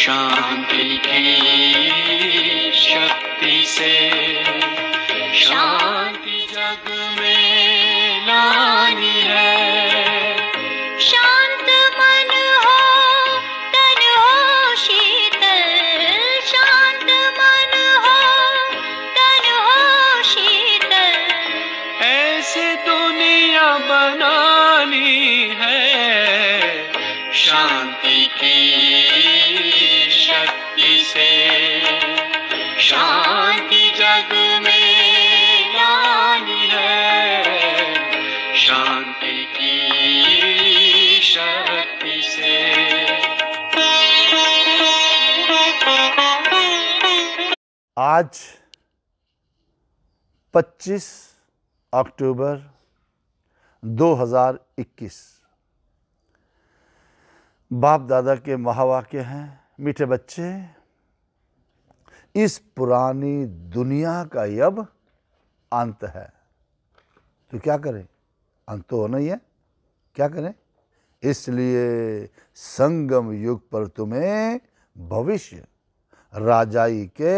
शान्ति की शक्ति शान्ति आज 25 अक्टूबर 2021 बाप दादा के महावाक्य हैं मीठे बच्चे इस पुरानी दुनिया का अब अंत है तो क्या करें अंत तो होना ही है क्या करें इसलिए संगम युग पर तुम्हें भविष्य राजाई के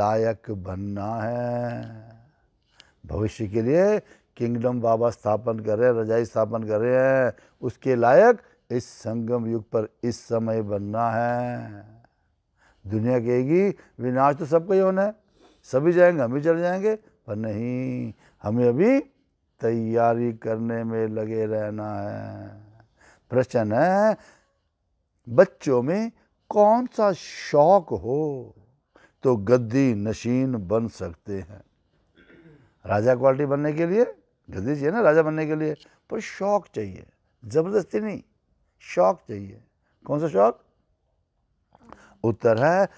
लायक बनना है भविष्य के लिए किंगडम बाबा स्थापन कर रहे हैं रजाई स्थापन कर रहे हैं उसके लायक इस संगम युग पर इस समय बनना है दुनिया कहेगी विनाश तो सबका ही होना है सभी जाएंगे हम भी चल जाएंगे पर नहीं हमें अभी तैयारी करने में लगे रहना है प्रश्न है बच्चों में कौन सा शौक हो तो गद्दी नशीन बन सकते हैं राजा क्वालिटी बनने के लिए गद्दी चाहिए ना राजा बनने के लिए पर शौक चाहिए ज़बरदस्ती नहीं शौक चाहिए कौन सा शौक उत्तर है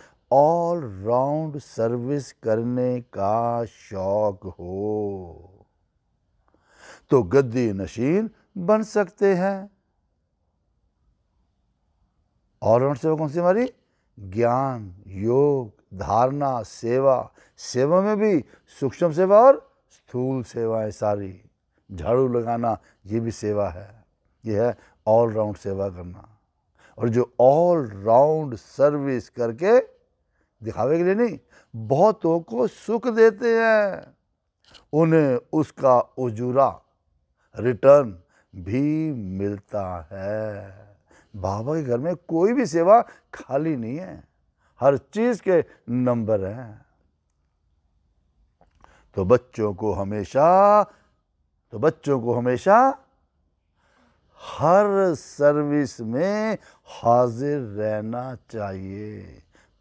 ऑल राउंड सर्विस करने का शौक हो तो गद्दी नशीन बन सकते हैं और वर्ण सेवा कौन सी हमारी ज्ञान योग धारणा सेवा सेवा में भी सूक्ष्म सेवा और स्थूल सेवाएं सारी झाड़ू लगाना ये भी सेवा है ये है ऑल राउंड सेवा करना और जो ऑल राउंड सर्विस करके दिखावे के लिए नहीं बहुतों को सुख देते हैं उन्हें उसका उजूरा रिटर्न भी मिलता है बाबा के घर में कोई भी सेवा खाली नहीं है हर चीज के नंबर हैं तो बच्चों को हमेशा तो बच्चों को हमेशा हर सर्विस में हाजिर रहना चाहिए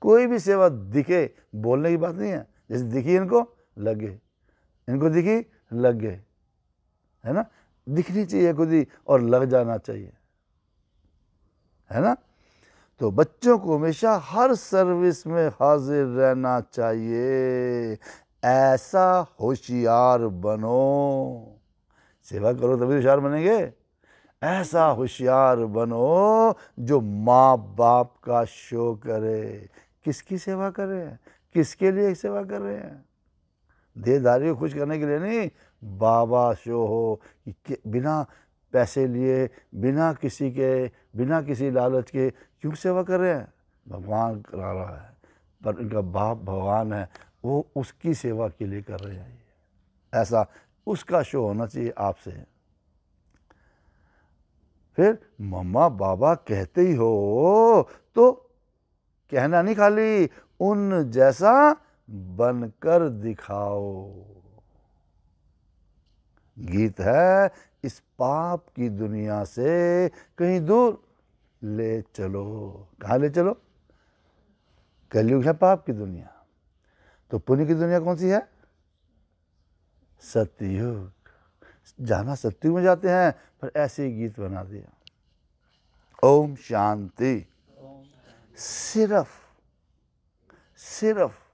कोई भी सेवा दिखे बोलने की बात नहीं है जैसे दिखी इनको लगे इनको दिखी लग गए है ना दिखनी चाहिए खुद ही और लग जाना चाहिए है ना तो बच्चों को हमेशा हर सर्विस में हाजिर रहना चाहिए ऐसा होशियार बनो सेवा करो तभी तो होशियार बनेंगे ऐसा होशियार बनो जो माँ बाप का शो करे किसकी सेवा कर रहे हैं किसके लिए सेवा कर रहे हैं देहदारी को खुश करने के लिए नहीं बाबा शो हो कि बिना पैसे लिए बिना किसी के बिना किसी लालच के क्यों सेवा कर रहे हैं भगवान करा रहा है पर इनका बाप भगवान है वो उसकी सेवा के लिए कर रहे हैं ऐसा उसका शो होना चाहिए आपसे फिर मम्मा बाबा कहते ही हो तो कहना नहीं खाली उन जैसा बनकर दिखाओ गीत है इस पाप की दुनिया से कहीं दूर ले चलो कहाँ ले चलो कलयुग है पाप की दुनिया तो पुण्य की दुनिया कौन सी है सत्ययुग जाना सत्युग में जाते हैं पर ऐसे ही गीत बना दिया ओम शांति सिर्फ सिर्फ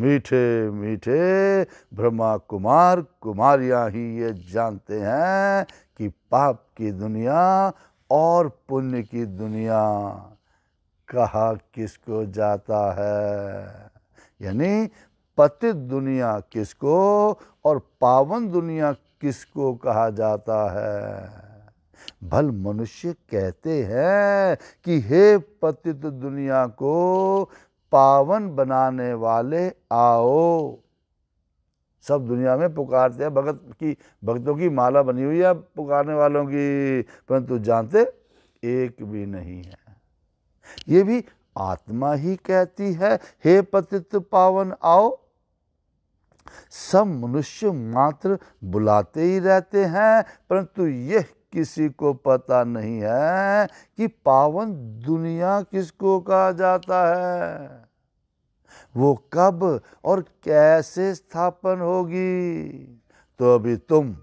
मीठे मीठे ब्रह्मा कुमार कुमारियां ही ये जानते हैं कि पाप की दुनिया और पुण्य की दुनिया कहा किसको जाता है यानी पतित दुनिया किसको और पावन दुनिया किसको कहा जाता है भल मनुष्य कहते हैं कि हे पतित दुनिया को पावन बनाने वाले आओ सब दुनिया में पुकारते हैं भगत की भक्तों की माला बनी हुई है पुकारने वालों की परंतु जानते एक भी नहीं है ये भी आत्मा ही कहती है हे पतित पावन आओ सब मनुष्य मात्र बुलाते ही रहते हैं परंतु यह किसी को पता नहीं है कि पावन दुनिया किसको कहा जाता है वो कब और कैसे स्थापन होगी तो अभी तुम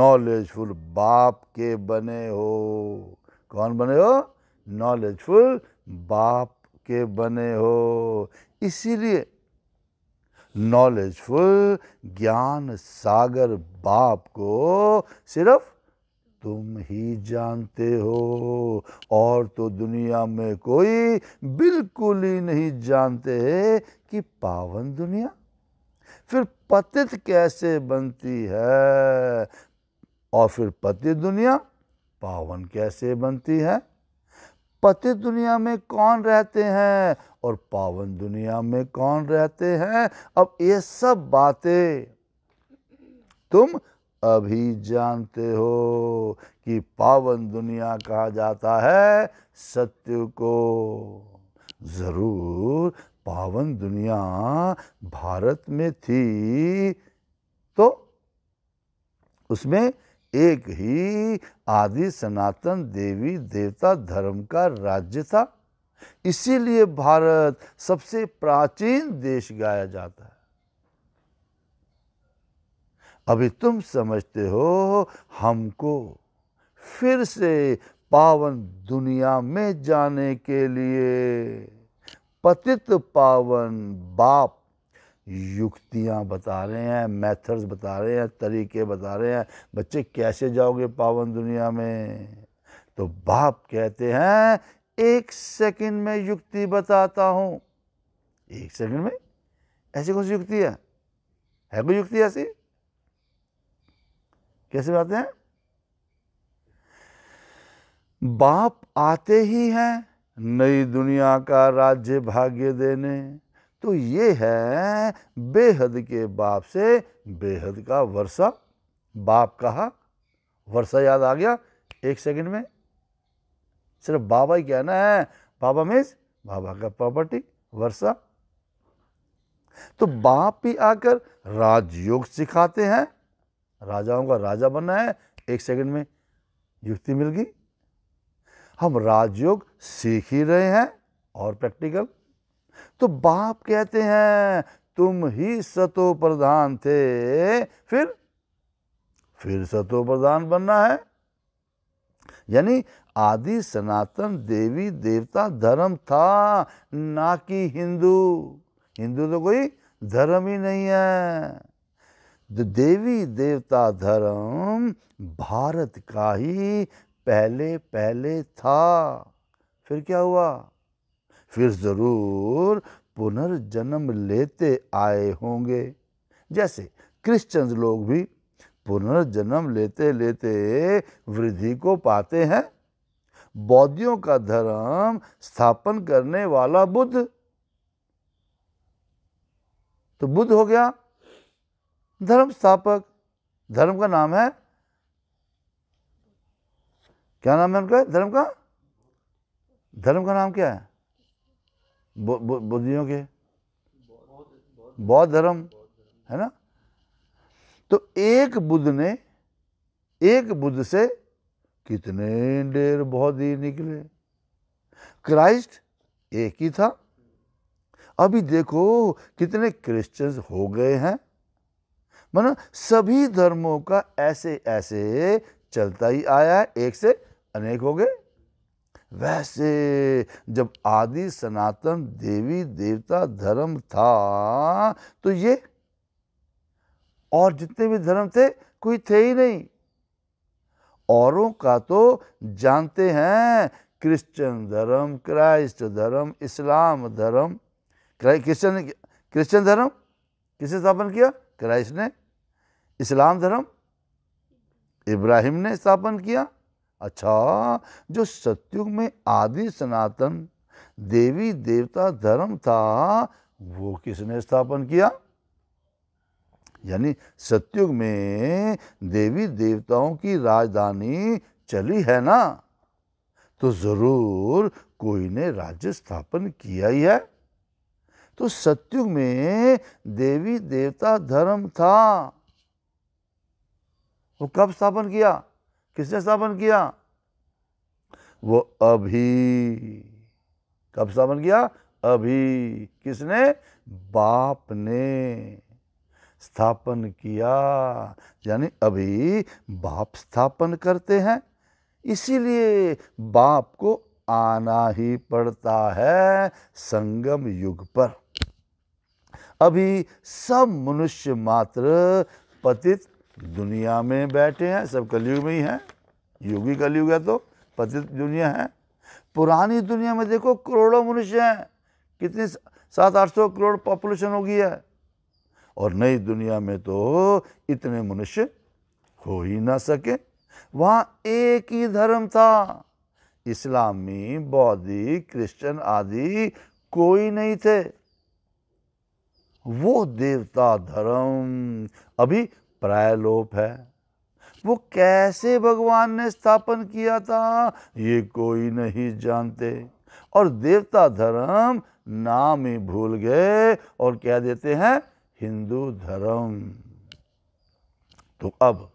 नॉलेजफुल बाप के बने हो कौन बने हो नॉलेजफुल बाप के बने हो इसीलिए नॉलेजफुल ज्ञान सागर बाप को सिर्फ तुम ही जानते हो और तो दुनिया में कोई बिल्कुल ही नहीं जानते है कि पावन दुनिया फिर पतित कैसे बनती है और फिर पतित दुनिया पावन कैसे बनती है पतित दुनिया में कौन रहते हैं और पावन दुनिया में कौन रहते हैं अब ये सब बातें तुम अभी जानते हो कि पावन दुनिया कहा जाता है सत्य को ज़रूर पावन दुनिया भारत में थी तो उसमें एक ही आदि सनातन देवी देवता धर्म का राज्य था इसीलिए भारत सबसे प्राचीन देश गाया जाता है अभी तुम समझते हो हमको फिर से पावन दुनिया में जाने के लिए पतित पावन बाप युक्तियाँ बता रहे हैं मेथड्स बता रहे हैं तरीके बता रहे हैं बच्चे कैसे जाओगे पावन दुनिया में तो बाप कहते हैं एक सेकंड में युक्ति बताता हूँ एक सेकंड में ऐसी कौन सी युक्ति है है कोई युक्ति ऐसी कैसे बातें हैं बाप आते ही हैं नई दुनिया का राज्य भाग्य देने तो ये है बेहद के बाप से बेहद का वर्षा बाप कहा वर्षा याद आ गया एक सेकंड में सिर्फ बाबा ही कहना है बाबा मीन्स बाबा का प्रॉपर्टी वर्षा तो बाप भी आकर राजयोग सिखाते हैं राजाओं का राजा बनना है एक सेकंड में युक्ति मिल गई हम राजयोग सीख ही रहे हैं और प्रैक्टिकल तो बाप कहते हैं तुम ही सतो प्रधान थे फिर फिर सतो प्रधान बनना है यानी आदि सनातन देवी देवता धर्म था ना कि हिंदू हिंदू तो कोई धर्म ही नहीं है देवी देवता धर्म भारत का ही पहले पहले था फिर क्या हुआ फिर ज़रूर पुनर्जन्म लेते आए होंगे जैसे क्रिश्चियंस लोग भी पुनर्जन्म लेते लेते वृद्धि को पाते हैं बौद्धियों का धर्म स्थापन करने वाला बुद्ध तो बुद्ध हो गया धर्म स्थापक धर्म का नाम है क्या नाम है उनका धर्म का धर्म का नाम क्या है बुद्धियों के बौद्ध धर्म है ना तो एक बुद्ध ने एक बुद्ध से कितने ढेर बहुत ही निकले क्राइस्ट एक ही था अभी देखो कितने क्रिश्चियंस हो गए हैं मानो सभी धर्मों का ऐसे ऐसे चलता ही आया है एक से अनेक हो गए वैसे जब आदि सनातन देवी देवता धर्म था तो ये और जितने भी धर्म थे कोई थे ही नहीं औरों का तो जानते हैं क्रिश्चियन धर्म क्राइस्ट धर्म इस्लाम धर्म क्रिश्चियन क्रिश्चियन धर्म किसे स्थापन किया क्राइस्ट ने इस्लाम धर्म इब्राहिम ने स्थापन किया अच्छा जो सत्युग में आदि सनातन देवी देवता धर्म था वो किसने स्थापन किया यानी सत्युग में देवी देवताओं की राजधानी चली है ना तो ज़रूर कोई ने राज्य स्थापन किया ही है तो सत्युग में देवी देवता धर्म था वो कब स्थापन किया किसने स्थापन किया वो अभी कब स्थापन किया अभी किसने बाप ने स्थापन किया यानी अभी बाप स्थापन करते हैं इसीलिए बाप को आना ही पड़ता है संगम युग पर अभी सब मनुष्य मात्र पतित दुनिया में बैठे हैं सब कलयुग में ही हैं योगी कलयुग है तो पतित दुनिया है पुरानी दुनिया में देखो करोड़ों मनुष्य हैं कितने सात आठ सौ करोड़ पॉपुलेशन हो गई है और नई दुनिया में तो इतने मनुष्य हो ही ना सके वहाँ एक ही धर्म था इस्लामी बौद्धिक क्रिश्चियन आदि कोई नहीं थे वो देवता धर्म अभी प्रायलोप है वो कैसे भगवान ने स्थापन किया था ये कोई नहीं जानते और देवता धर्म नाम ही भूल गए और क्या देते हैं हिंदू धर्म तो अब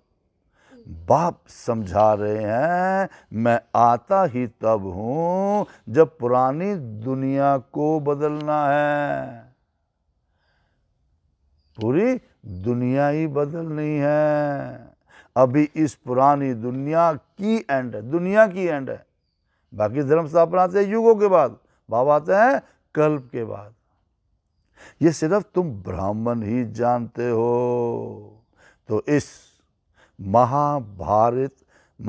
बाप समझा रहे हैं मैं आता ही तब हूँ जब पुरानी दुनिया को बदलना है पूरी दुनिया ही बदल नहीं है अभी इस पुरानी दुनिया की एंड है दुनिया की एंड है बाकी धर्म स्थापना आते हैं युगों के बाद भाव आते हैं कल्प के बाद ये सिर्फ तुम ब्राह्मण ही जानते हो तो इस महाभारत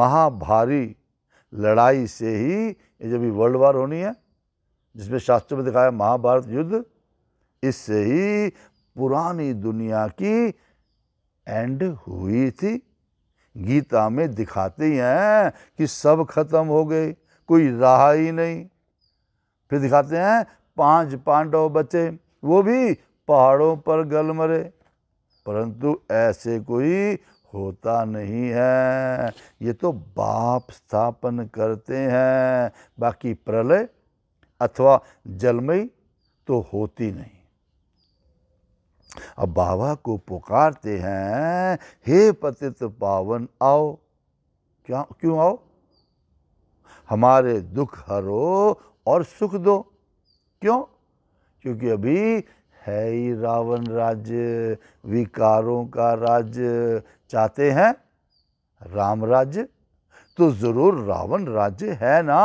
महाभारी लड़ाई से ही ये जब वर्ल्ड वार होनी है जिसमें शास्त्रों में दिखाया महाभारत युद्ध इससे ही पुरानी दुनिया की एंड हुई थी गीता में दिखाते हैं कि सब खत्म हो गए कोई रहा ही नहीं फिर दिखाते हैं पांच पांडव बचे वो भी पहाड़ों पर गल मरे परंतु ऐसे कोई होता नहीं है ये तो बाप स्थापन करते हैं बाकी प्रलय अथवा जलमयी तो होती नहीं अब बाबा को पुकारते हैं हे पतित पावन आओ क्या क्यों आओ हमारे दुख हरो और सुख दो क्यों क्योंकि अभी है ही रावण राज्य विकारों का राज्य चाहते हैं राम राज्य तो ज़रूर रावण राज्य है ना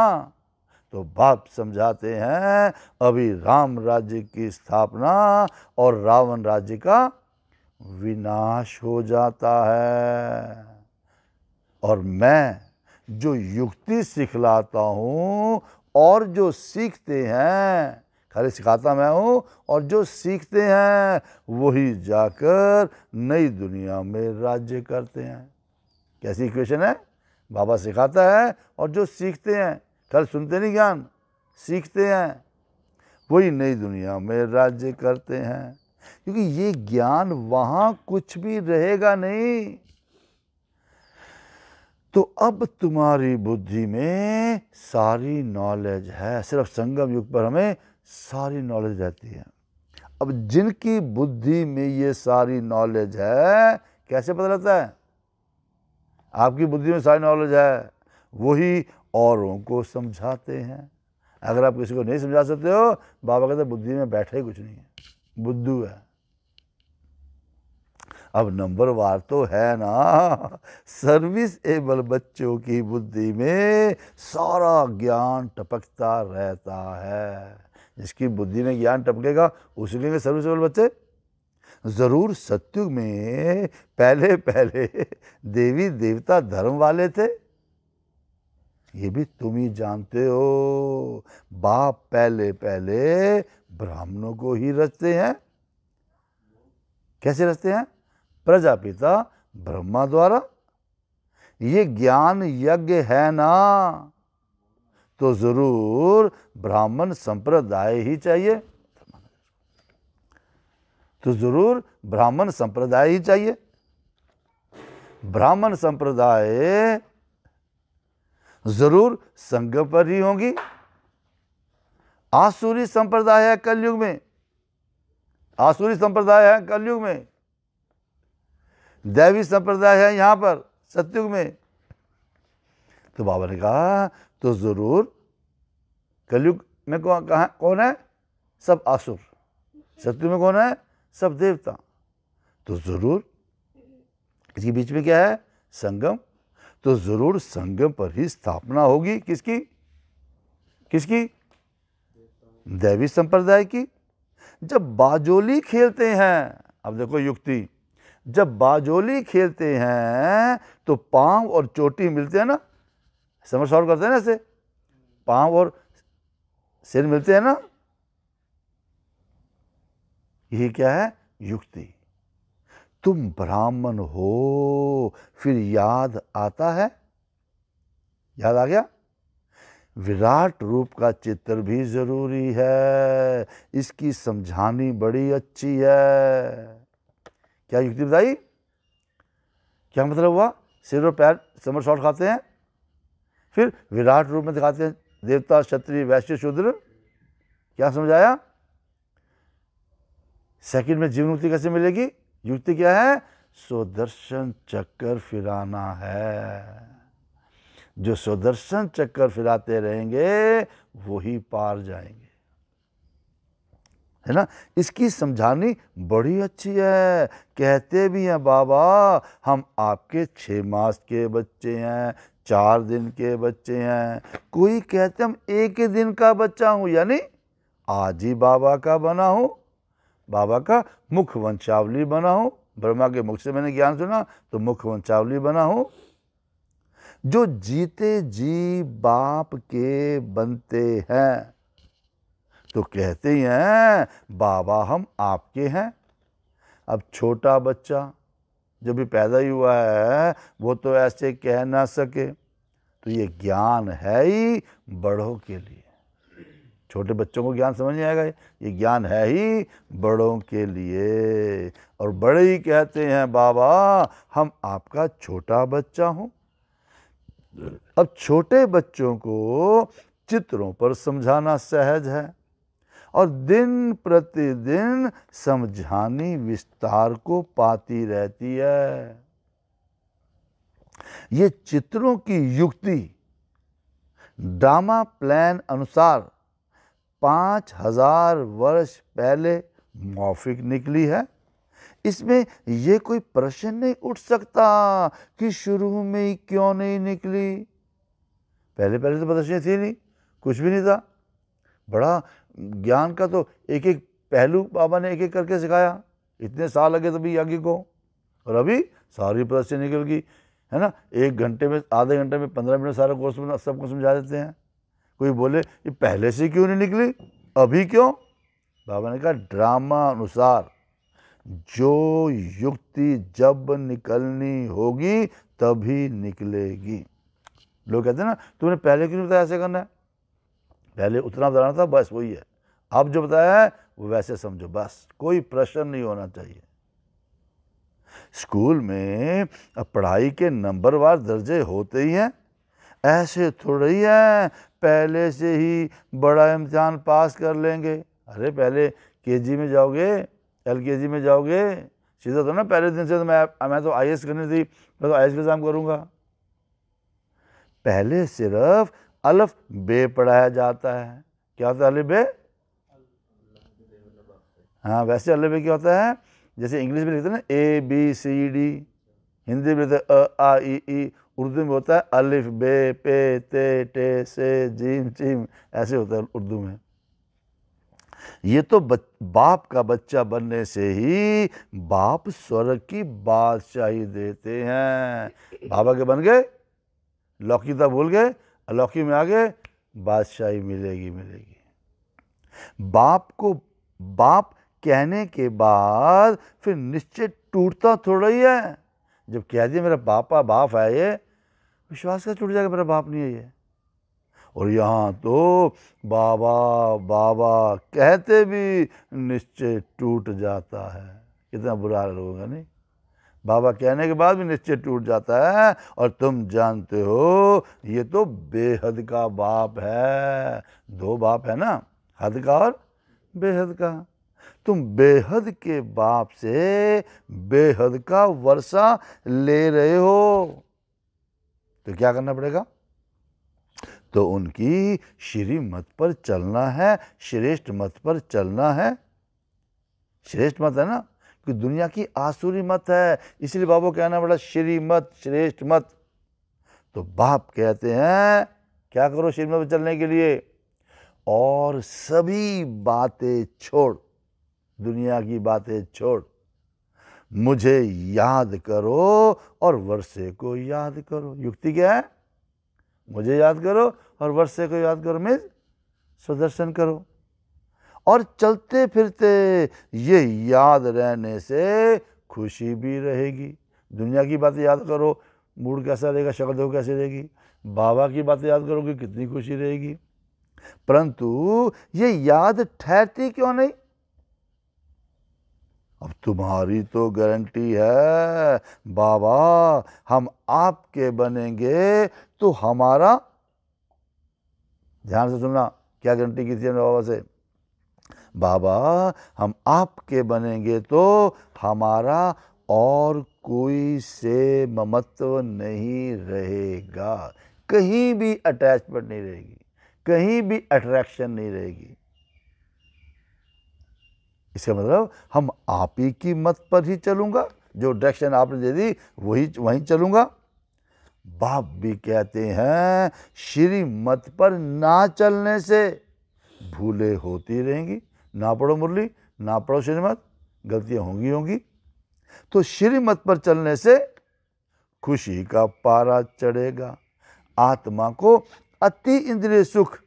तो बाप समझाते हैं अभी राम राज्य की स्थापना और रावण राज्य का विनाश हो जाता है और मैं जो युक्ति सिखलाता हूँ और जो सीखते हैं खाली सिखाता मैं हूँ और जो सीखते हैं वही जाकर नई दुनिया में राज्य करते हैं कैसी इक्वेशन है बाबा सिखाता है और जो सीखते हैं कल सुनते नहीं ज्ञान सीखते हैं वही नई दुनिया में राज्य करते हैं क्योंकि ये ज्ञान वहां कुछ भी रहेगा नहीं तो अब तुम्हारी बुद्धि में सारी नॉलेज है सिर्फ संगम युग पर हमें सारी नॉलेज रहती है अब जिनकी बुद्धि में ये सारी नॉलेज है कैसे पता लगता है आपकी बुद्धि में सारी नॉलेज है वही औरों को समझाते हैं अगर आप किसी को नहीं समझा सकते हो बाबा कहते बुद्धि में बैठा ही कुछ नहीं है बुद्धू है अब नंबर वार तो है ना सर्विस एबल बच्चों की बुद्धि में सारा ज्ञान टपकता रहता है जिसकी बुद्धि में ज्ञान टपकेगा उसी के सर्विस एबल बच्चे ज़रूर सत्युग में पहले पहले देवी देवता धर्म वाले थे ये भी तुम ही जानते हो बाप पहले पहले ब्राह्मणों को ही रचते हैं कैसे रचते हैं प्रजापिता ब्रह्मा द्वारा ये ज्ञान यज्ञ है ना तो जरूर ब्राह्मण संप्रदाय ही चाहिए तो जरूर ब्राह्मण संप्रदाय ही चाहिए ब्राह्मण संप्रदाय ज़रूर संग पर ही होंगी आसुरी संप्रदाय है कलयुग में आसुरी संप्रदाय है कलयुग में दैवी संप्रदाय है यहां पर सत्युग में तो बाबा ने कहा तो ज़रूर कलयुग में कौन कहा कौन है सब आसुर सत्युग में कौन है सब देवता तो ज़रूर इसके बीच में क्या है संगम तो ज़रूर संगम पर ही स्थापना होगी किसकी किसकी दैवी संप्रदाय की जब बाजोली खेलते हैं अब देखो युक्ति जब बाजोली खेलते हैं तो पांव और चोटी मिलते हैं ना समर सॉल्व करते हैं ना इसे पांव और सिर मिलते हैं ना यही क्या है युक्ति तुम ब्राह्मण हो फिर याद आता है याद आ गया विराट रूप का चित्र भी जरूरी है इसकी समझानी बड़ी अच्छी है क्या युक्ति बताई क्या मतलब हुआ सिर और पैर समर शॉट खाते हैं फिर विराट रूप में दिखाते हैं देवता क्षत्रिय वैश्य शूद्र क्या समझ आया सेकंड में जीवन मुक्ति कैसे मिलेगी युक्ति क्या है सुदर्शन चक्कर फिराना है जो सुदर्शन चक्कर फिराते रहेंगे वही पार जाएंगे है ना इसकी समझानी बड़ी अच्छी है कहते भी हैं बाबा हम आपके छः मास के बच्चे हैं चार दिन के बच्चे हैं कोई कहते हम एक ही दिन का बच्चा हूँ यानी आज ही बाबा का बना हूँ बाबा का मुख वंशावली बना हूँ ब्रह्मा के मुख से मैंने ज्ञान सुना तो मुख वंशावली बना हूँ जो जीते जी बाप के बनते हैं तो कहते ही हैं बाबा हम आपके हैं अब छोटा बच्चा जो भी पैदा ही हुआ है वो तो ऐसे कह ना सके तो ये ज्ञान है ही बड़ों के लिए छोटे बच्चों को ज्ञान समझ नहीं आएगा ये ज्ञान है ही बड़ों के लिए और बड़े ही कहते हैं बाबा हम आपका छोटा बच्चा हूँ अब छोटे बच्चों को चित्रों पर समझाना सहज है और दिन प्रतिदिन समझानी विस्तार को पाती रहती है ये चित्रों की युक्ति ड्रामा प्लान अनुसार पाँच हजार वर्ष पहले मौफिक निकली है इसमें यह कोई प्रश्न नहीं उठ सकता कि शुरू में ही क्यों नहीं निकली पहले पहले तो प्रदर्शनी थी नहीं कुछ भी नहीं था बड़ा ज्ञान का तो एक एक पहलू बाबा ने एक एक करके सिखाया इतने साल लगे तभी यज्ञ को और अभी सारी प्रदर्शनी निकल गई है ना एक घंटे में आधे घंटे में पंद्रह मिनट सारा कोर्स सबको समझा देते हैं कोई बोले ये पहले से क्यों नहीं निकली अभी क्यों बाबा ने कहा ड्रामा अनुसार जो युक्ति जब निकलनी होगी तभी निकलेगी लोग कहते हैं ना तुमने पहले क्यों बताया ऐसे करना है पहले उतना बताना था बस वही है अब जो बताया है वो वैसे समझो बस कोई प्रश्न नहीं होना चाहिए स्कूल में अब पढ़ाई के नंबरवार दर्जे होते ही हैं ऐसे थोड़ी है पहले से ही बड़ा इम्तहान पास कर लेंगे अरे पहले केजी में जाओगे एलकेजी में जाओगे सीधा तो ना पहले दिन से तो मैं मैं तो आई करनी थी मैं तो आई का एग्ज़ाम करूँगा पहले सिर्फ अलफ बे पढ़ाया जाता है क्या होता है अलफ बे हाँ वैसे अलफ बे क्या होता है जैसे इंग्लिश में लिखते हैं ना A B C D Hindi में लिखते अ आ ई ई उर्दू में होता है अलिफ बे पे ते टे से जीम चीम ऐसे होता है उर्दू में ये तो बाप का बच्चा बनने से ही बाप स्वर्ग की बादशाही देते हैं बाबा के बन गए लौकी तो भूल गए लौकी में आ गए बादशाही मिलेगी मिलेगी बाप को बाप कहने के बाद फिर निश्चय टूटता थोड़ा ही है जब कह दिया मेरा पापा बाप है ये विश्वास का छूट जाएगा मेरा बाप नहीं है ये और यहाँ तो बाबा बाबा कहते भी निश्चय टूट जाता है कितना बुरा हाल होगा नहीं बाबा कहने के बाद भी निश्चय टूट जाता है और तुम जानते हो ये तो बेहद का बाप है दो बाप है ना हद का और बेहद का तुम बेहद के बाप से बेहद का वर्षा ले रहे हो तो क्या करना पड़ेगा तो उनकी श्री मत पर चलना है श्रेष्ठ मत पर चलना है श्रेष्ठ मत है ना कि दुनिया की आसुरी मत है इसलिए बाबू कहना बड़ा श्री मत श्रेष्ठ मत तो बाप कहते हैं क्या करो श्री मत पर चलने के लिए और सभी बातें छोड़ दुनिया की बातें छोड़ मुझे याद करो और वर्षे को याद करो युक्ति क्या है मुझे याद करो और वर्षे को याद करो मीन्स सुदर्शन करो और चलते फिरते ये याद रहने से खुशी भी रहेगी दुनिया की बातें याद करो मूड कैसा रहेगा शक्ल देखो कैसी रहेगी बाबा की बातें याद करोगे कितनी खुशी रहेगी परंतु ये याद ठहरती क्यों नहीं अब तुम्हारी तो गारंटी है बाबा हम आपके बनेंगे तो हमारा ध्यान से सुनना क्या गारंटी की थी हमने बाबा से बाबा हम आपके बनेंगे तो हमारा और कोई से ममत्व नहीं रहेगा कहीं भी अटैचमेंट नहीं रहेगी कहीं भी अट्रैक्शन नहीं रहेगी इसका मतलब हम आप ही की मत पर ही चलूँगा जो डायरेक्शन आपने दे दी वही वहीं चलूँगा बाप भी कहते हैं श्री मत पर ना चलने से भूले होती रहेंगी ना पढ़ो मुरली ना पढ़ो श्रीमत गलतियाँ होंगी होंगी तो श्रीमत पर चलने से खुशी का पारा चढ़ेगा आत्मा को अति इंद्रिय सुख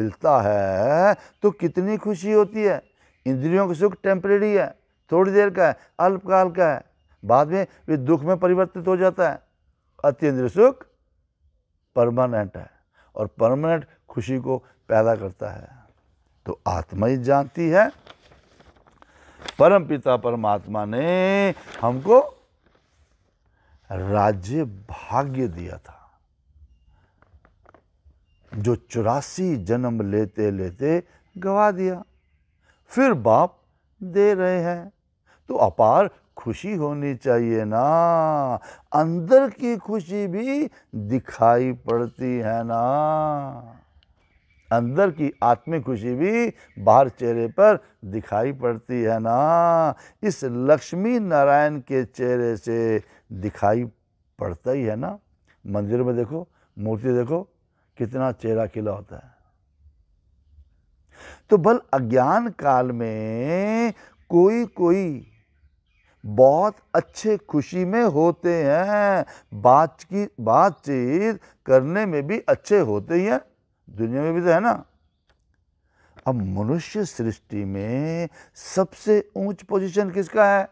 मिलता है तो कितनी खुशी होती है इंद्रियों का सुख टेम्परेरी है थोड़ी देर का है अल्पकाल का है बाद में वे दुख में परिवर्तित हो जाता है अत्यंद्रिय सुख परमानेंट है और परमानेंट खुशी को पैदा करता है तो आत्मा ही जानती है परम पिता परमात्मा ने हमको राज्य भाग्य दिया था जो चौरासी जन्म लेते लेते गवा दिया फिर बाप दे रहे हैं तो अपार खुशी होनी चाहिए ना अंदर की खुशी भी दिखाई पड़ती है ना अंदर की आत्मिक खुशी भी बाहर चेहरे पर दिखाई पड़ती है ना इस लक्ष्मी नारायण के चेहरे से दिखाई पड़ता ही है ना मंदिर में देखो मूर्ति देखो कितना चेहरा खिला होता है तो बल अज्ञान काल में कोई कोई बहुत अच्छे खुशी में होते हैं बात की बातचीत करने में भी अच्छे होते ही हैं दुनिया में भी तो है ना अब मनुष्य सृष्टि में सबसे ऊंच पोजीशन किसका है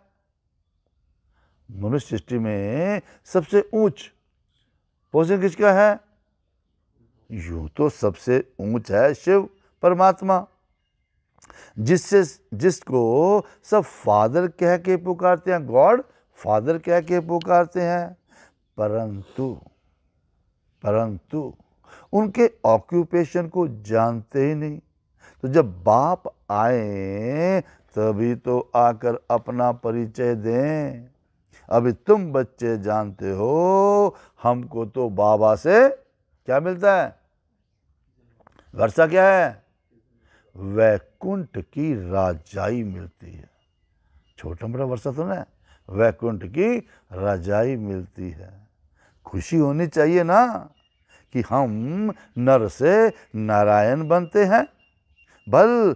मनुष्य सृष्टि में सबसे ऊंच पोजीशन किसका है यूं तो सबसे ऊंच है शिव परमात्मा जिससे जिसको सब फादर कह के पुकारते हैं गॉड फादर कह के पुकारते हैं परंतु परंतु उनके ऑक्यूपेशन को जानते ही नहीं तो जब बाप आए तभी तो आकर अपना परिचय दें अभी तुम बच्चे जानते हो हमको तो बाबा से क्या मिलता है वर्षा क्या है वैकुंठ की राजाई मिलती है छोटा मोटा वर्षा तो ना वैकुंठ की राजाई मिलती है खुशी होनी चाहिए ना कि हम नर से नारायण बनते हैं बल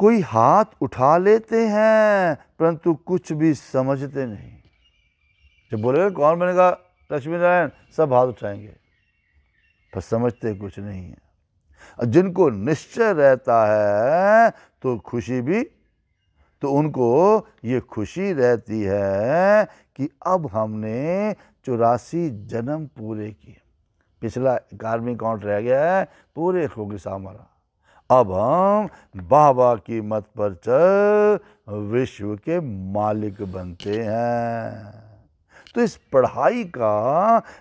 कोई हाथ उठा लेते हैं परंतु कुछ भी समझते नहीं जब बोलेगा कौन बनेगा लक्ष्मी नारायण सब हाथ उठाएंगे पर समझते कुछ नहीं है जिनको निश्चय रहता है तो खुशी भी तो उनको ये खुशी रहती है कि अब हमने चौरासी जन्म पूरे किए पिछला कार्मिक काउंट रह गया है पूरे हो गया हमारा अब हम बाबा की मत पर चल विश्व के मालिक बनते हैं तो इस पढ़ाई का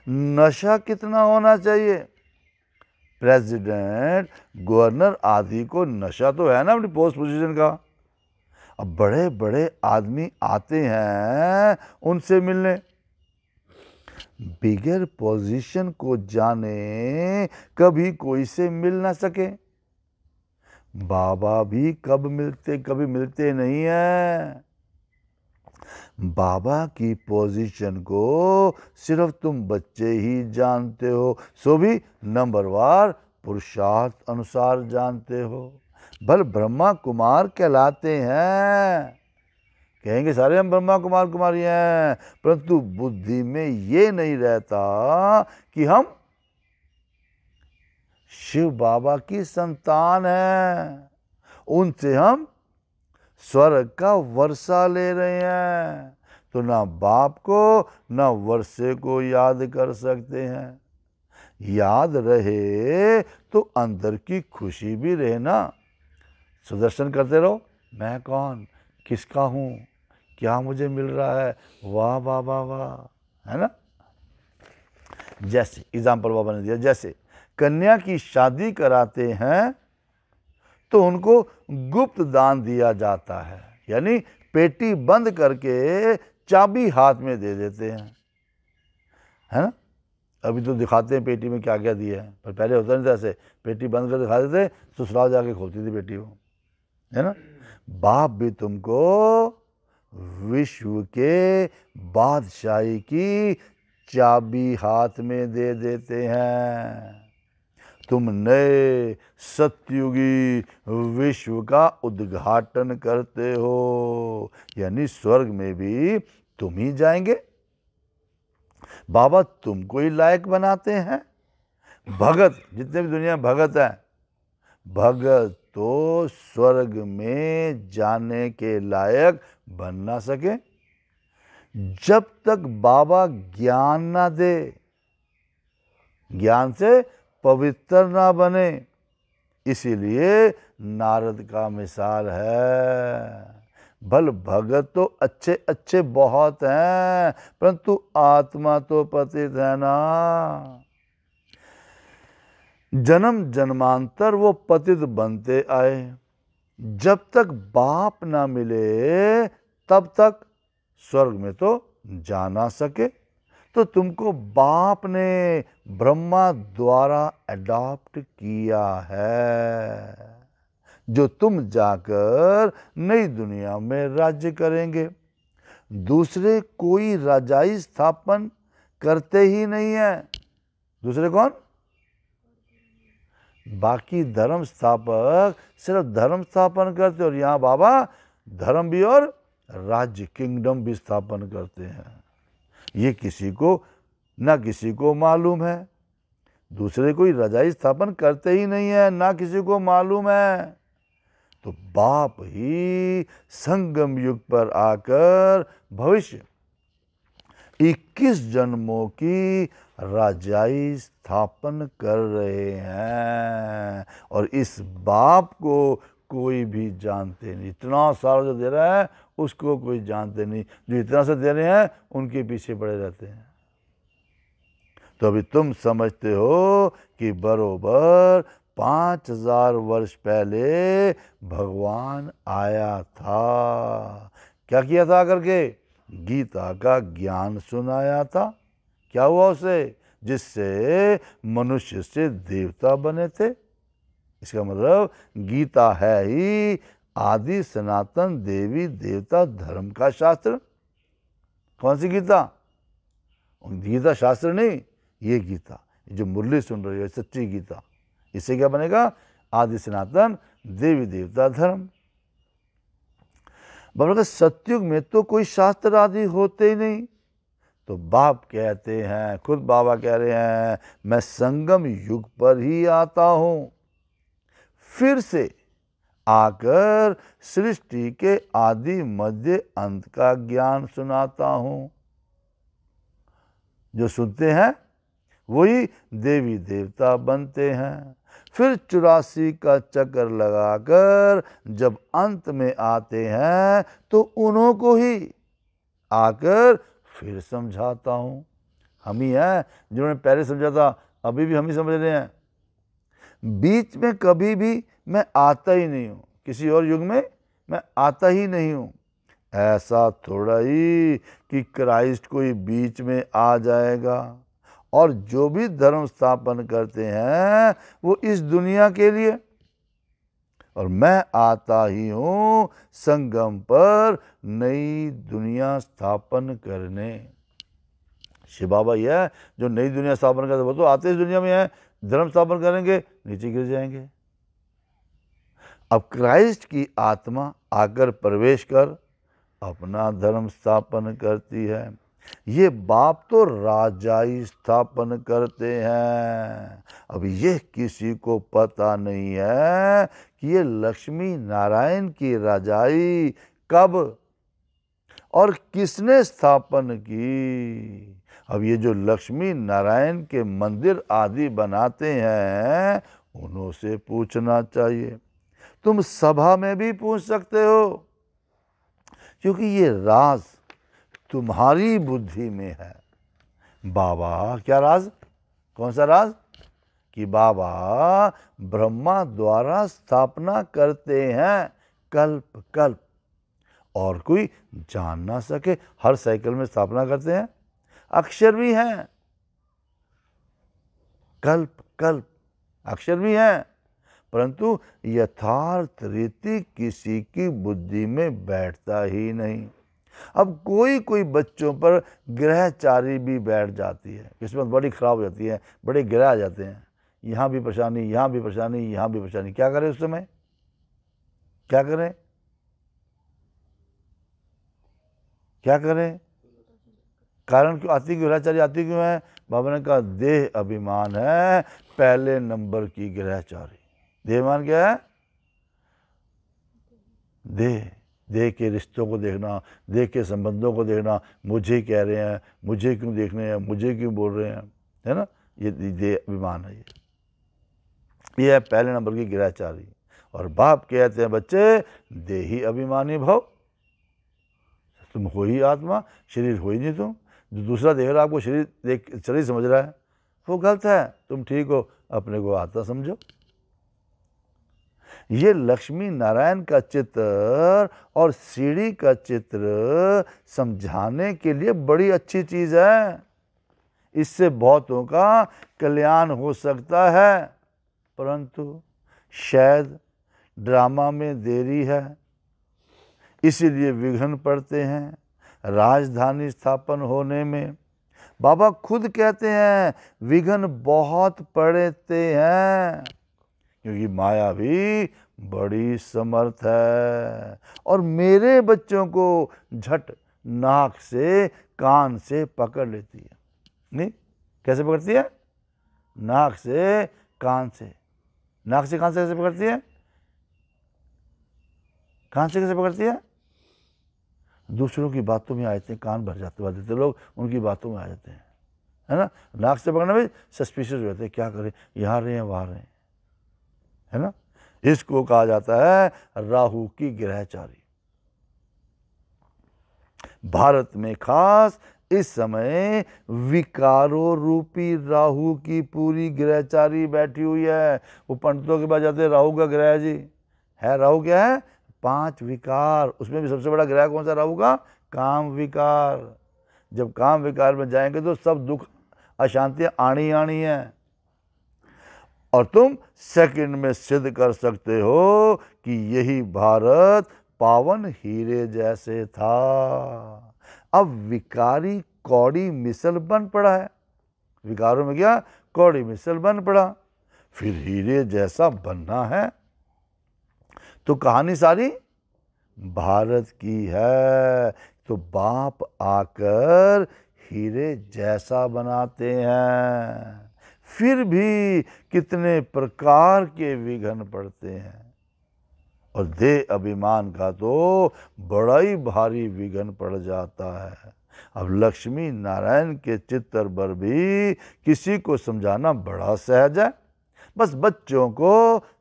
नशा कितना होना चाहिए प्रेसिडेंट गवर्नर आदि को नशा तो है ना अपनी पोस्ट पोजीशन का अब बड़े बड़े आदमी आते हैं उनसे मिलने बिगर पोजीशन को जाने कभी कोई से मिल ना सके बाबा भी कब मिलते कभी मिलते नहीं है बाबा की पोजीशन को सिर्फ तुम बच्चे ही जानते हो सो भी नंबरवार पुरुषार्थ अनुसार जानते हो भल ब्रह्मा कुमार कहलाते हैं कहेंगे सारे हम ब्रह्मा कुमार कुमारी हैं परंतु बुद्धि में ये नहीं रहता कि हम शिव बाबा की संतान हैं उनसे हम स्वर्ग का वर्षा ले रहे हैं तो ना बाप को ना वर्षे को याद कर सकते हैं याद रहे तो अंदर की खुशी भी रहे ना सुदर्शन करते रहो मैं कौन किसका हूँ क्या मुझे मिल रहा है वाह वाह वाह वाह है ना जैसे एग्जाम्पल बाबा ने दिया जैसे कन्या की शादी कराते हैं तो उनको गुप्त दान दिया जाता है यानी पेटी बंद करके चाबी हाथ में दे देते हैं है ना अभी तो दिखाते हैं पेटी में क्या क्या दिया है पर पहले होता नहीं था ऐसे पेटी बंद कर दिखा देते ससुराल जाके खोलती थी बेटी वो है ना बाप भी तुमको विश्व के बादशाही की चाबी हाथ में दे देते हैं तुम नए सत्युगी विश्व का उद्घाटन करते हो यानी स्वर्ग में भी तुम ही जाएंगे बाबा तुमको ही लायक बनाते हैं भगत जितने भी दुनिया भगत हैं भगत तो स्वर्ग में जाने के लायक बन ना सके जब तक बाबा ज्ञान ना दे ज्ञान से पवित्र ना बने इसीलिए नारद का मिसाल है भल भगत तो अच्छे अच्छे बहुत हैं परंतु आत्मा तो पतित है ना जन्म जन्मांतर वो पतित बनते आए जब तक बाप ना मिले तब तक स्वर्ग में तो जा ना सके तो तुमको बाप ने ब्रह्मा द्वारा एडॉप्ट किया है जो तुम जाकर नई दुनिया में राज्य करेंगे दूसरे कोई राजाई स्थापन करते ही नहीं है दूसरे कौन बाकी धर्म स्थापक सिर्फ धर्म स्थापन करते और यहां बाबा धर्म भी और राज्य किंगडम भी स्थापन करते हैं ये किसी को ना किसी को मालूम है दूसरे कोई रजाई स्थापन करते ही नहीं है ना किसी को मालूम है तो बाप ही संगम युग पर आकर भविष्य 21 जन्मों की राजाई स्थापन कर रहे हैं और इस बाप को कोई भी जानते नहीं इतना सारा जो दे रहा है उसको कोई जानते नहीं जो इतना सा दे रहे हैं उनके पीछे पड़े रहते हैं तो अभी तुम समझते हो कि बरोबर पाँच हजार वर्ष पहले भगवान आया था क्या किया था करके गीता का ज्ञान सुनाया था क्या हुआ उसे जिससे मनुष्य से देवता बने थे इसका मतलब गीता है ही आदि सनातन देवी देवता धर्म का शास्त्र कौन सी गीता गीता शास्त्र नहीं ये गीता जो मुरली सुन रही है सच्ची गीता इससे क्या बनेगा आदि सनातन देवी देवता धर्म बाबा सत्युग में तो कोई शास्त्र आदि होते ही नहीं तो बाप कहते हैं खुद बाबा कह रहे हैं मैं संगम युग पर ही आता हूं फिर से आकर सृष्टि के आदि मध्य अंत का ज्ञान सुनाता हूं जो सुनते हैं वही देवी देवता बनते हैं फिर चौरासी का चक्कर लगाकर जब अंत में आते हैं तो उन्हों को ही आकर फिर समझाता हूं हम ही हैं जिन्होंने पहले समझा था अभी भी हम ही समझ रहे हैं बीच में कभी भी मैं आता ही नहीं हूँ किसी और युग में मैं आता ही नहीं हूँ ऐसा थोड़ा ही कि क्राइस्ट कोई बीच में आ जाएगा और जो भी धर्म स्थापन करते हैं वो इस दुनिया के लिए और मैं आता ही हूँ संगम पर नई दुनिया स्थापन करने शिव बाबा यह जो नई दुनिया स्थापन करते वो तो आते इस दुनिया में है धर्म स्थापन करेंगे नीचे गिर जाएंगे अब क्राइस्ट की आत्मा आकर प्रवेश कर अपना धर्म स्थापन करती है ये बाप तो राजाई स्थापन करते हैं अब यह किसी को पता नहीं है कि ये लक्ष्मी नारायण की राजाई कब और किसने स्थापन की अब ये जो लक्ष्मी नारायण के मंदिर आदि बनाते हैं उन्होंने पूछना चाहिए तुम सभा में भी पूछ सकते हो क्योंकि ये राज तुम्हारी बुद्धि में है बाबा क्या राज कौन सा राज कि बाबा ब्रह्मा द्वारा स्थापना करते हैं कल्प कल्प और कोई जान ना सके हर साइकिल में स्थापना करते हैं अक्षर भी हैं कल्प कल्प अक्षर भी हैं परंतु यथार्थ रीति किसी की बुद्धि में बैठता ही नहीं अब कोई कोई बच्चों पर ग्रहचारी भी बैठ जाती है किस्मत बड़ी ख़राब हो जाती है बड़े ग्रह आ जाते हैं यहाँ भी परेशानी यहाँ भी परेशानी यहाँ भी परेशानी क्या करें उस समय क्या करें क्या करें कारण क्यों आती क्यों ग्रहचारी आती क्यों है बाबा ने कहा देह अभिमान है पहले नंबर की ग्रहचारी देहमान क्या है देह देह के रिश्तों को देखना देह के संबंधों को देखना मुझे कह रहे हैं मुझे क्यों देख रहे हैं मुझे क्यों बोल रहे हैं है ना ये देह अभिमान है ये ये है पहले नंबर की ग्रहचारी और बाप कहते हैं बच्चे देही अभिमानी भाव तुम हो ही आत्मा शरीर हो ही नहीं तुम जो दूसरा देख रहा है आपको शरीर देख शरीर समझ रहा है वो गलत है तुम ठीक हो अपने को आत्मा समझो ये लक्ष्मी नारायण का चित्र और सीढ़ी का चित्र समझाने के लिए बड़ी अच्छी चीज़ है इससे बहुतों का कल्याण हो सकता है परंतु शायद ड्रामा में देरी है इसीलिए विघ्न पड़ते हैं राजधानी स्थापन होने में बाबा खुद कहते हैं विघ्न बहुत पड़ते हैं क्योंकि माया भी बड़ी समर्थ है और मेरे बच्चों को झट नाक से कान से पकड़ लेती है नहीं कैसे पकड़ती है नाक से कान से नाक से कान से कैसे पकड़ती है कान से कैसे पकड़ती है दूसरों की बातों में आ जाते हैं कान भर जाते भर देते लोग उनकी बातों में आ जाते हैं है ना नाक से पकड़ने में सस्पिशियस हो जाते हैं क्या करें यहाँ रहें वहाँ रहे है ना इसको कहा जाता है राहु की ग्रहचारी भारत में खास इस समय विकारो रूपी राहु की पूरी ग्रहचारी बैठी हुई है वो पंडितों के पास जाते राहु का ग्रह जी है राहु क्या है पांच विकार उसमें भी सबसे बड़ा ग्रह कौन सा राहु का काम विकार जब काम विकार में जाएंगे तो सब दुख अशांतियाँ आनी आनी है और तुम सेकंड में सिद्ध कर सकते हो कि यही भारत पावन हीरे जैसे था अब विकारी कौड़ी मिसल बन पड़ा है विकारों में क्या कौड़ी मिसल बन पड़ा फिर हीरे जैसा बनना है तो कहानी सारी भारत की है तो बाप आकर हीरे जैसा बनाते हैं फिर भी कितने प्रकार के विघन पड़ते हैं और दे अभिमान का तो बड़ा ही भारी विघन पड़ जाता है अब लक्ष्मी नारायण के चित्र पर भी किसी को समझाना बड़ा सहज है बस बच्चों को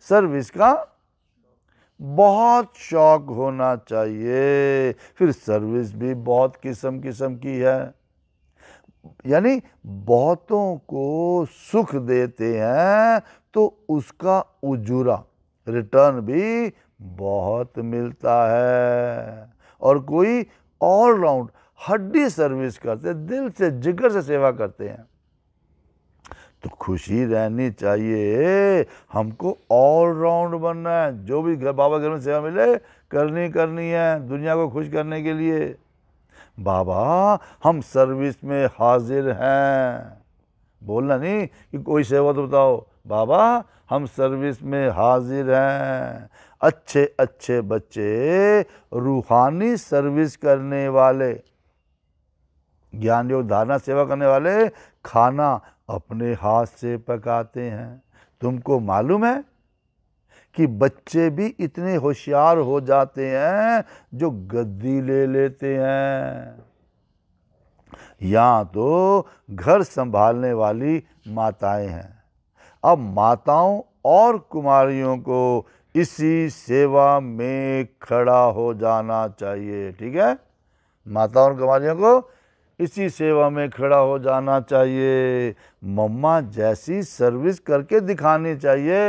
सर्विस का बहुत शौक होना चाहिए फिर सर्विस भी बहुत किस्म किस्म की है यानी बहुतों को सुख देते हैं तो उसका उजूरा रिटर्न भी बहुत मिलता है और कोई ऑलराउंड हड्डी सर्विस करते दिल से जिगर से सेवा करते हैं तो खुशी रहनी चाहिए हमको ऑल राउंड बनना है जो भी घर बाबा घर में सेवा मिले करनी करनी है दुनिया को खुश करने के लिए बाबा हम सर्विस में हाजिर हैं बोलना नहीं कि कोई सेवा तो बताओ बाबा हम सर्विस में हाजिर हैं अच्छे अच्छे बच्चे रूहानी सर्विस करने वाले ज्ञान योग धारणा सेवा करने वाले खाना अपने हाथ से पकाते हैं तुमको मालूम है कि बच्चे भी इतने होशियार हो जाते हैं जो गद्दी ले लेते हैं या तो घर संभालने वाली माताएं हैं अब माताओं और कुमारियों को इसी सेवा में खड़ा हो जाना चाहिए ठीक है माताओं और कुमारियों को इसी सेवा में खड़ा हो जाना चाहिए मम्मा जैसी सर्विस करके दिखानी चाहिए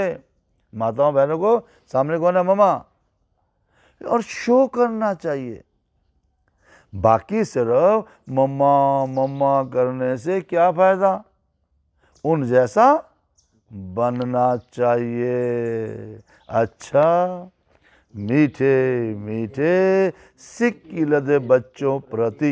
माताओं बहनों को सामने कौन है मम्मा और शो करना चाहिए बाकी सिर्फ मम्मा मम्मा करने से क्या फ़ायदा उन जैसा बनना चाहिए अच्छा मीठे मीठे लदे बच्चों प्रति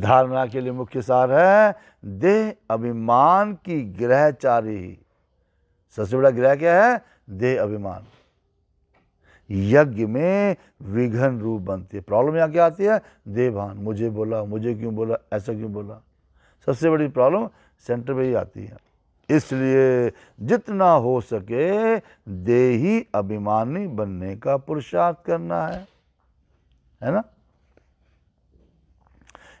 धारणा के लिए मुख्य सार है देह अभिमान की ग्रहचारी सबसे बड़ा ग्रह क्या है देह अभिमान यज्ञ में विघन रूप बनती है प्रॉब्लम यहाँ क्या आती है देहभान मुझे बोला मुझे क्यों बोला ऐसा क्यों बोला सबसे बड़ी प्रॉब्लम सेंटर में ही आती है इसलिए जितना हो सके देही अभिमानी बनने का पुरुषार्थ करना है है ना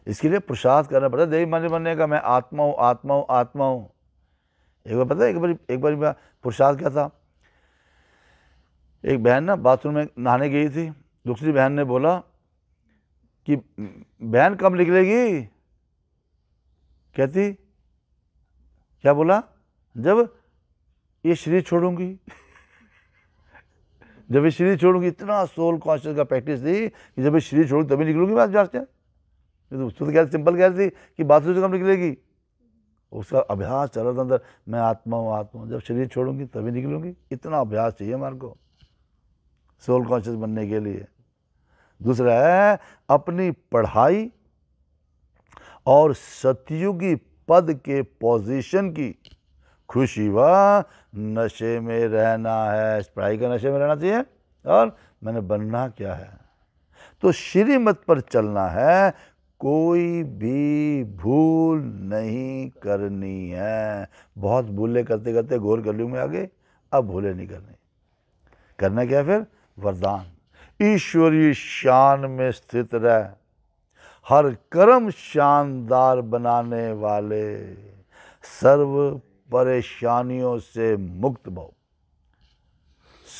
इसके लिए पुरुषार्थ करना पड़ता है देवी मन बनने का मैं आत्मा हूँ आत्मा हूँ आत्मा हूँ एक बार पता है एक बार एक बार मैं पुरुषार्थ क्या था एक बहन ना बाथरूम में नहाने गई थी दूसरी बहन ने बोला कि बहन कब निकलेगी कहती क्या बोला जब ये शरीर छोड़ूंगी जब ये शरीर छोड़ूंगी इतना सोल कॉन्शियस का प्रैक्टिस थी कि जब ये शरीर छोड़ूंगी तभी निकलूंगी मैं जाते हैं तो शुद्ध तो गैस सिंपल गैस थी कि बाथरूम से कम निकलेगी उसका अभ्यास चल रहा था अंदर मैं आत्मा हूँ आत्मा हूँ जब शरीर छोड़ूंगी तभी निकलूंगी इतना अभ्यास चाहिए हमारे को सोल कॉन्शियस बनने के लिए दूसरा है अपनी पढ़ाई और सतयुगी पद के पोजीशन की खुशी व नशे में रहना है पढ़ाई का नशे में रहना चाहिए और मैंने बनना क्या है तो श्रीमत पर चलना है कोई भी भूल नहीं करनी है बहुत भूले करते करते गौर कर लूँ मैं आगे अब भूले नहीं करने करना क्या फिर वरदान ईश्वरीय शान में स्थित रह हर कर्म शानदार बनाने वाले सर्व परेशानियों से मुक्त बहु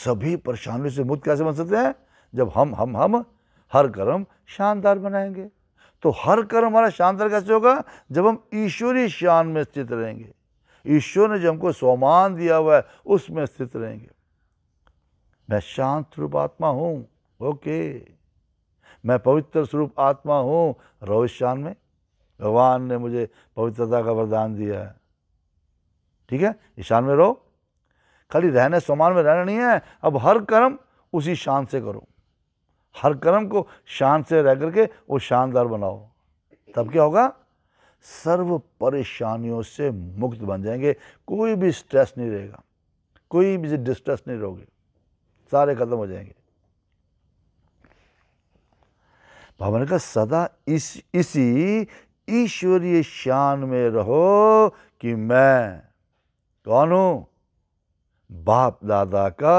सभी परेशानियों से मुक्त कैसे बन सकते हैं जब हम हम हम हर कर्म शानदार बनाएंगे तो हर कर्म हमारा शानदार कैसे होगा जब हम ईश्वरी शान में स्थित रहेंगे ईश्वर ने जो हमको सोमान दिया हुआ है उसमें स्थित रहेंगे मैं शांत स्वरूप आत्मा हूँ ओके मैं पवित्र स्वरूप आत्मा हूँ रहो शान में भगवान ने मुझे पवित्रता का वरदान दिया है ठीक है ईशान में रहो खाली रहने समान में रहना नहीं है अब हर कर्म उसी शान से करो हर कर्म को शान से रह करके वो शानदार बनाओ तब क्या होगा सर्व परेशानियों से मुक्त बन जाएंगे कोई भी स्ट्रेस नहीं रहेगा कोई भी डिस्ट्रेस नहीं रहोगे सारे खत्म हो जाएंगे भवन का सदा इस इसी ईश्वरीय शान में रहो कि मैं कौन हूं बाप दादा का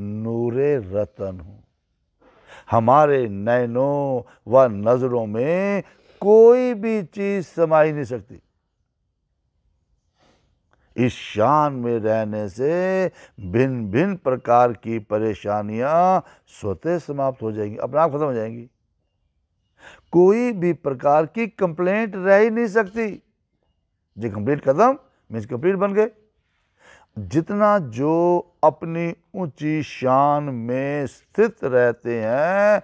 नूरे रतन हूं हमारे नैनों व नज़रों में कोई भी चीज़ समा ही नहीं सकती इस शान में रहने से भिन्न भिन्न प्रकार की परेशानियां स्वतः समाप्त हो जाएंगी अपने आप खत्म हो जाएंगी कोई भी प्रकार की कंप्लेंट रह ही नहीं सकती जी कंप्लीट खत्म मीन्स कंप्लीट बन गए जितना जो अपनी ऊंची शान में स्थित रहते हैं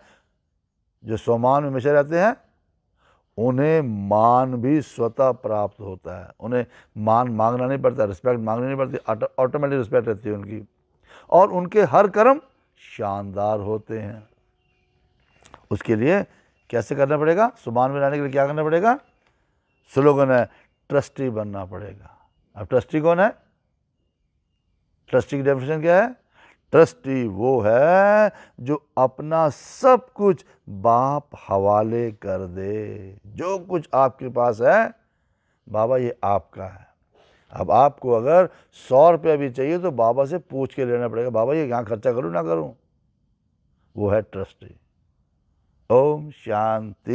जो स्वमान में हमेशा रहते हैं उन्हें मान भी स्वतः प्राप्त होता है उन्हें मान मांगना नहीं पड़ता रिस्पेक्ट मांगनी नहीं पड़ती ऑटोमेटिक रिस्पेक्ट रहती है उनकी और उनके हर कर्म शानदार होते हैं उसके लिए कैसे करना पड़ेगा सुमान में रहने के लिए क्या करना पड़ेगा स्लोगन है ट्रस्टी बनना पड़ेगा अब ट्रस्टी कौन है ट्रस्टी की डेफिनेशन क्या है ट्रस्टी वो है जो अपना सब कुछ बाप हवाले कर दे जो कुछ आपके पास है बाबा ये आपका है अब आपको अगर सौ रुपया भी चाहिए तो बाबा से पूछ के लेना पड़ेगा बाबा ये यहाँ खर्चा करूँ ना करूँ वो है ट्रस्टी ओम शांति